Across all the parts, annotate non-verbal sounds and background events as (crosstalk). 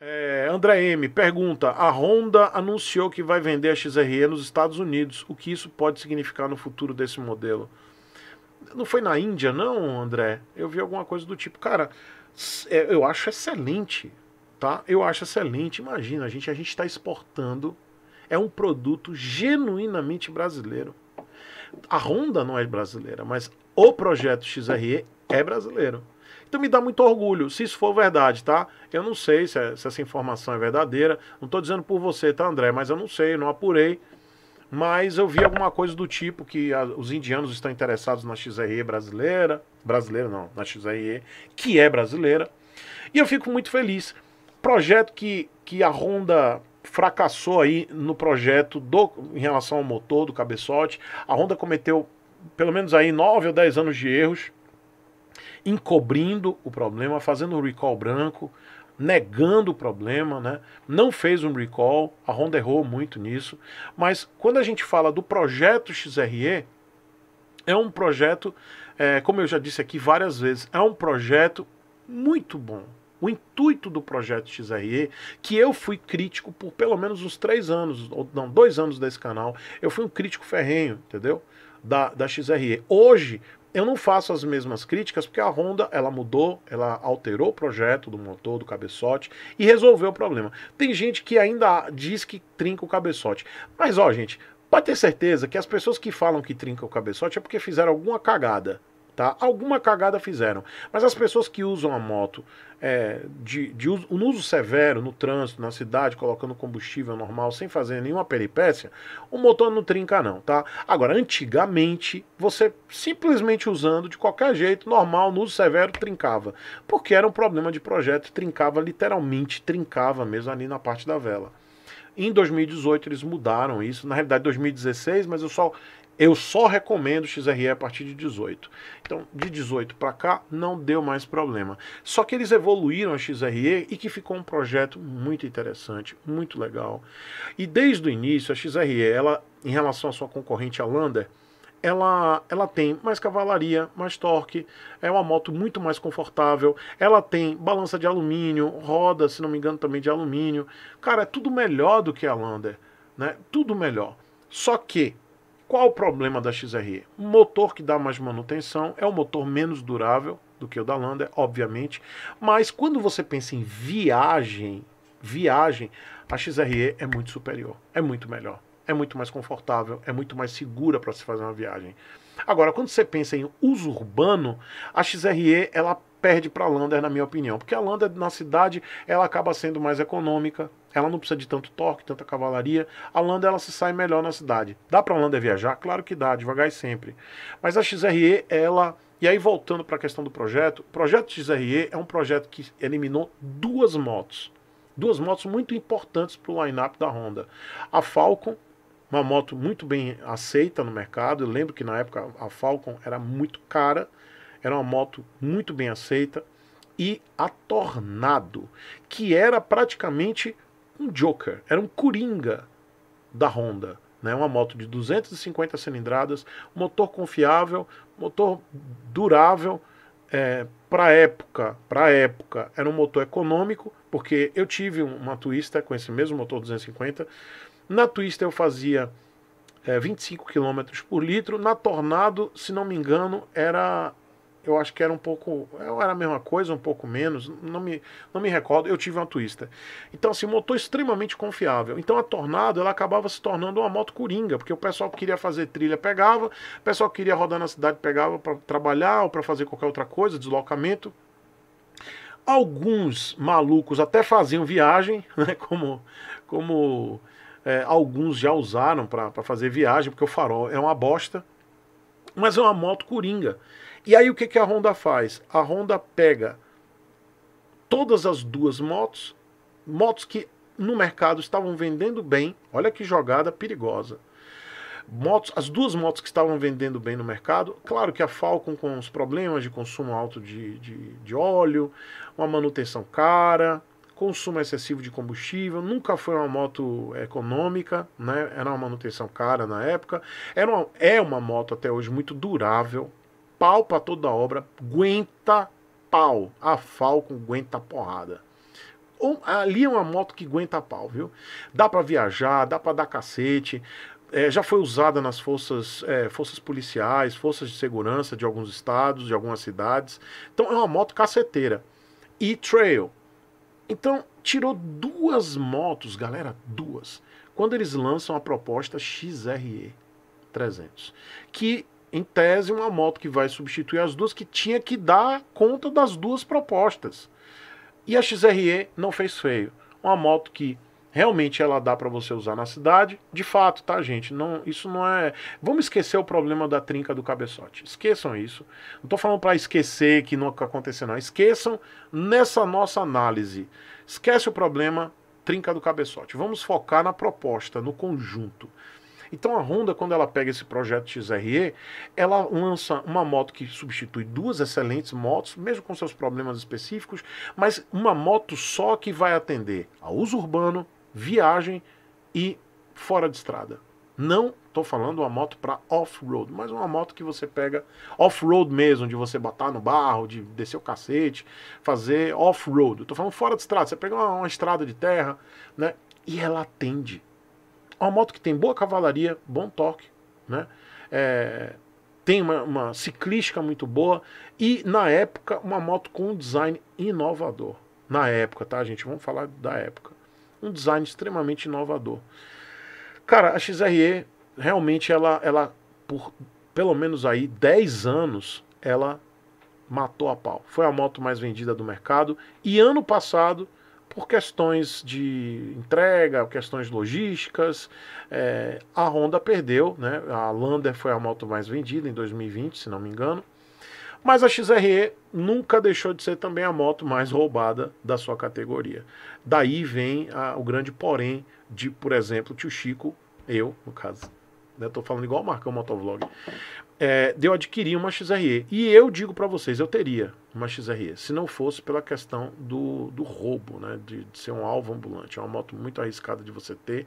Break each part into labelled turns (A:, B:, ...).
A: É, André M pergunta: a Honda anunciou que vai vender a XRE nos Estados Unidos. O que isso pode significar no futuro desse modelo? Não foi na Índia, não, André? Eu vi alguma coisa do tipo. Cara, é, eu acho excelente, tá? Eu acho excelente. Imagina, a gente a gente está exportando. É um produto genuinamente brasileiro. A Honda não é brasileira, mas o projeto XRE é brasileiro. Então me dá muito orgulho, se isso for verdade, tá? Eu não sei se, é, se essa informação é verdadeira. Não estou dizendo por você, tá, André? Mas eu não sei, eu não apurei. Mas eu vi alguma coisa do tipo que a, os indianos estão interessados na XRE brasileira. Brasileira não, na XRE, que é brasileira. E eu fico muito feliz. Projeto que, que a Honda fracassou aí no projeto do, em relação ao motor do cabeçote. A Honda cometeu pelo menos aí 9 ou 10 anos de erros encobrindo o problema, fazendo um recall branco, negando o problema, né? não fez um recall, a Honda errou muito nisso. Mas quando a gente fala do projeto XRE, é um projeto, é, como eu já disse aqui várias vezes, é um projeto muito bom. O intuito do projeto XRE, que eu fui crítico por pelo menos uns três anos, ou não, dois anos desse canal, eu fui um crítico ferrenho, entendeu? Da, da XRE. Hoje, eu não faço as mesmas críticas porque a Honda ela mudou, ela alterou o projeto do motor, do cabeçote e resolveu o problema. Tem gente que ainda diz que trinca o cabeçote, mas ó, gente, pode ter certeza que as pessoas que falam que trinca o cabeçote é porque fizeram alguma cagada Tá? Alguma cagada fizeram. Mas as pessoas que usam a moto é, de, de uso, um uso severo no trânsito, na cidade, colocando combustível normal, sem fazer nenhuma peripécia, o motor não trinca, não, tá? Agora, antigamente, você simplesmente usando de qualquer jeito, normal, no uso severo, trincava. Porque era um problema de projeto, trincava literalmente, trincava mesmo ali na parte da vela. Em 2018 eles mudaram isso, na realidade 2016, mas eu só eu só recomendo XRE a partir de 18. Então, de 18 para cá, não deu mais problema. Só que eles evoluíram a XRE e que ficou um projeto muito interessante, muito legal. E desde o início, a XRE, ela, em relação à sua concorrente, a Lander, ela, ela tem mais cavalaria, mais torque, é uma moto muito mais confortável, ela tem balança de alumínio, roda, se não me engano, também de alumínio. Cara, é tudo melhor do que a Lander, né? Tudo melhor. Só que qual o problema da XRE? Um motor que dá mais manutenção é um motor menos durável do que o da Lander, obviamente, mas quando você pensa em viagem, viagem, a XRE é muito superior, é muito melhor, é muito mais confortável, é muito mais segura para se fazer uma viagem. Agora, quando você pensa em uso urbano, a XRE ela perde para a Lander, na minha opinião, porque a Lander na cidade ela acaba sendo mais econômica, ela não precisa de tanto torque, tanta cavalaria. A Landa ela se sai melhor na cidade. Dá para a Landa viajar? Claro que dá, devagar e sempre. Mas a XRE, ela e aí, voltando para a questão do projeto, o projeto XRE é um projeto que eliminou duas motos. Duas motos muito importantes para o line-up da Honda. A Falcon, uma moto muito bem aceita no mercado. Eu lembro que na época a Falcon era muito cara, era uma moto muito bem aceita. E a Tornado, que era praticamente um Joker, era um Coringa da Honda. Né? Uma moto de 250 cilindradas, motor confiável, motor durável. É, para época, para época, era um motor econômico, porque eu tive uma Twister com esse mesmo motor 250. Na Twister eu fazia é, 25 km por litro, na Tornado, se não me engano, era eu acho que era um pouco. Era a mesma coisa, um pouco menos, não me, não me recordo. Eu tive uma Twister. Então, assim, motor é extremamente confiável. Então, a Tornado ela acabava se tornando uma moto coringa, porque o pessoal que queria fazer trilha pegava, o pessoal que queria rodar na cidade pegava para trabalhar ou para fazer qualquer outra coisa, deslocamento. Alguns malucos até faziam viagem, (laughs) né, como, como é, alguns já usaram para fazer viagem, porque o farol é uma bosta. Mas é uma moto coringa. E aí o que, que a Honda faz? A Honda pega todas as duas motos, motos que no mercado estavam vendendo bem, olha que jogada perigosa. Motos, as duas motos que estavam vendendo bem no mercado, claro que a Falcon com os problemas de consumo alto de, de, de óleo, uma manutenção cara, consumo excessivo de combustível, nunca foi uma moto econômica, né? era uma manutenção cara na época, era uma, é uma moto até hoje muito durável, pau para toda obra, aguenta pau. A Falcon aguenta porrada. Ali é uma moto que aguenta pau, viu? Dá para viajar, dá para dar cacete. É, já foi usada nas forças, é, forças policiais, forças de segurança de alguns estados, de algumas cidades. Então é uma moto caceteira. E trail. Então tirou duas motos, galera, duas. Quando eles lançam a proposta XRE 300, que em tese, uma moto que vai substituir as duas, que tinha que dar conta das duas propostas. E a XRE não fez feio. Uma moto que realmente ela dá para você usar na cidade, de fato, tá, gente? Não, isso não é. Vamos esquecer o problema da trinca do cabeçote. Esqueçam isso. Não tô falando para esquecer que nunca tá aconteceu, não. Esqueçam nessa nossa análise. Esquece o problema trinca do cabeçote. Vamos focar na proposta, no conjunto. Então a Honda, quando ela pega esse projeto XRE, ela lança uma moto que substitui duas excelentes motos, mesmo com seus problemas específicos, mas uma moto só que vai atender a uso urbano, viagem e fora de estrada. Não estou falando uma moto para off-road, mas uma moto que você pega off-road mesmo, de você botar no barro, de descer o cacete, fazer off-road. Estou falando fora de estrada, você pega uma, uma estrada de terra, né? E ela atende é uma moto que tem boa cavalaria, bom torque, né? É, tem uma, uma, ciclística muito boa e, na época, uma moto com um design inovador. Na época, tá, gente? Vamos falar da época. Um design extremamente inovador. Cara, a XRE realmente ela, ela por pelo menos aí 10 anos, ela matou a pau. Foi a moto mais vendida do mercado e ano passado por questões de entrega, questões logísticas, é, a Honda perdeu, né? A Lander foi a moto mais vendida em 2020, se não me engano. Mas a XRE nunca deixou de ser também a moto mais roubada da sua categoria. Daí vem a, o grande porém de, por exemplo, tio Chico, eu, no caso, né? Tô falando igual o Marcão Motovlog. É, de eu adquirir uma XRE. E eu digo para vocês, eu teria uma XRE, se não fosse pela questão do, do roubo, né? De, de, ser um alvo ambulante. É uma moto muito arriscada de você ter,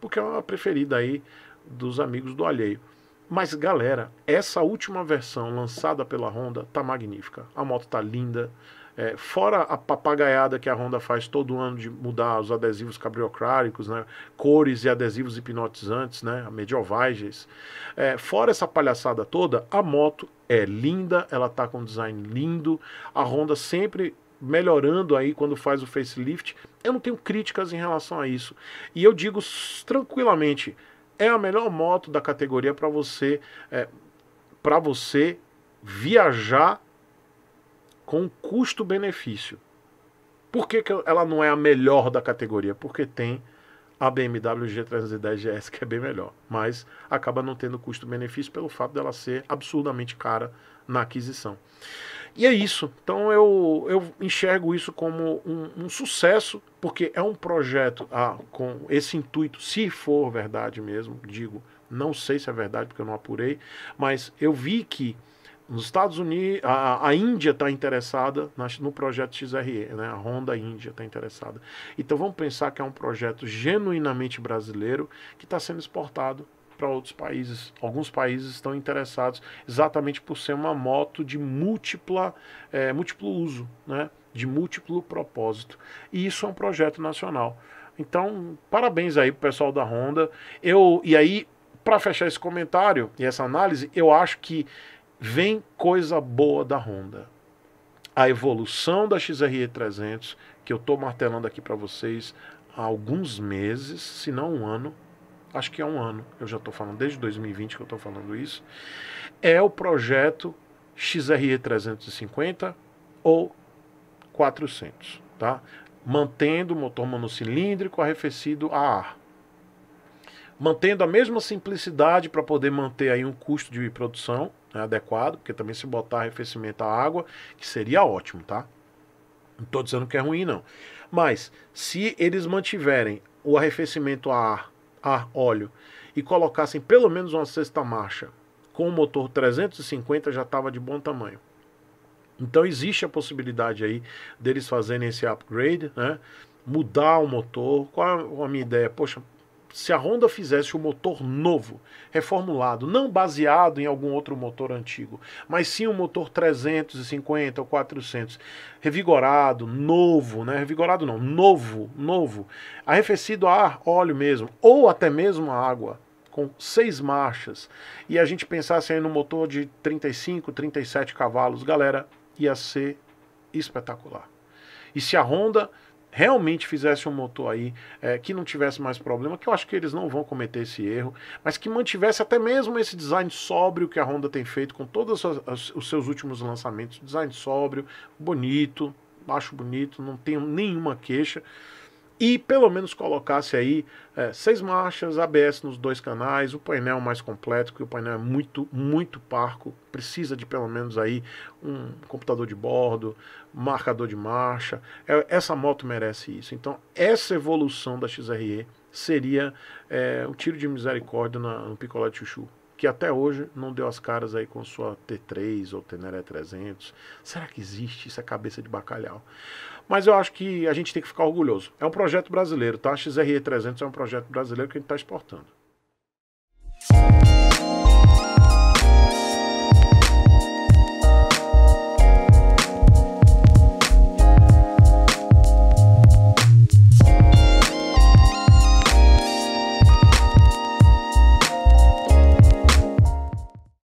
A: porque é uma preferida aí dos amigos do alheio. Mas galera, essa última versão lançada pela Honda tá magnífica. A moto tá linda, é, fora a papagaiada que a Honda faz todo ano de mudar os adesivos cabriocráricos, né, cores e adesivos hipnotizantes, né, medievais. É, fora essa palhaçada toda, a moto é linda, ela tá com um design lindo, a Honda sempre melhorando aí quando faz o facelift. Eu não tenho críticas em relação a isso. E eu digo tranquilamente, é a melhor moto da categoria para você é, para você viajar com custo-benefício. Por que, que ela não é a melhor da categoria? Porque tem a BMW G310 GS que é bem melhor, mas acaba não tendo custo-benefício pelo fato dela ser absurdamente cara na aquisição. E é isso. Então eu, eu enxergo isso como um, um sucesso, porque é um projeto ah, com esse intuito, se for verdade mesmo, digo, não sei se é verdade porque eu não apurei, mas eu vi que nos Estados Unidos, a, a Índia está interessada na, no projeto XRE, né? a Honda Índia está interessada. Então vamos pensar que é um projeto genuinamente brasileiro que está sendo exportado para outros países. Alguns países estão interessados exatamente por ser uma moto de múltipla, é, múltiplo uso, né? de múltiplo propósito. E isso é um projeto nacional. Então, parabéns aí pro pessoal da Honda. Eu e aí para fechar esse comentário e essa análise, eu acho que vem coisa boa da Honda. A evolução da XRE 300, que eu estou martelando aqui para vocês há alguns meses, se não um ano, acho que é um ano, eu já estou falando desde 2020 que eu estou falando isso, é o projeto XRE 350 ou 400, tá? Mantendo o motor monocilíndrico arrefecido a ar. Mantendo a mesma simplicidade para poder manter aí um custo de produção né, adequado, porque também se botar arrefecimento à água, que seria ótimo, tá? Não estou dizendo que é ruim, não. Mas se eles mantiverem o arrefecimento a ar, óleo, e colocassem pelo menos uma sexta marcha com o motor 350, já estava de bom tamanho. Então existe a possibilidade aí deles fazerem esse upgrade, né? mudar o motor. Qual é a minha ideia? Poxa, se a Honda fizesse um motor novo, reformulado, não baseado em algum outro motor antigo, mas sim um motor 350 ou 400, revigorado, novo, né? Revigorado não, novo, novo, arrefecido a ar, óleo mesmo, ou até mesmo a água, com seis marchas, e a gente pensasse aí no motor de 35, 37 cavalos, galera, ia ser espetacular. E se a Honda realmente fizesse um motor aí é, que não tivesse mais problema, que eu acho que eles não vão cometer esse erro, mas que mantivesse até mesmo esse design sóbrio que a Honda tem feito com todos os seus últimos lançamentos, design sóbrio, bonito, baixo bonito, não tenho nenhuma queixa e pelo menos colocasse aí é, seis marchas, ABS nos dois canais, o painel mais completo, que o painel é muito, muito parco, precisa de pelo menos aí um computador de bordo, marcador de marcha. É, essa moto merece isso. Então, essa evolução da XRE seria é, um tiro de misericórdia na, no picolé de chuchu que até hoje não deu as caras aí com sua T3 ou Teneré 300. Será que existe? Isso é cabeça de bacalhau. Mas eu acho que a gente tem que ficar orgulhoso. É um projeto brasileiro, tá? A XRE300 é um projeto brasileiro que a gente está exportando.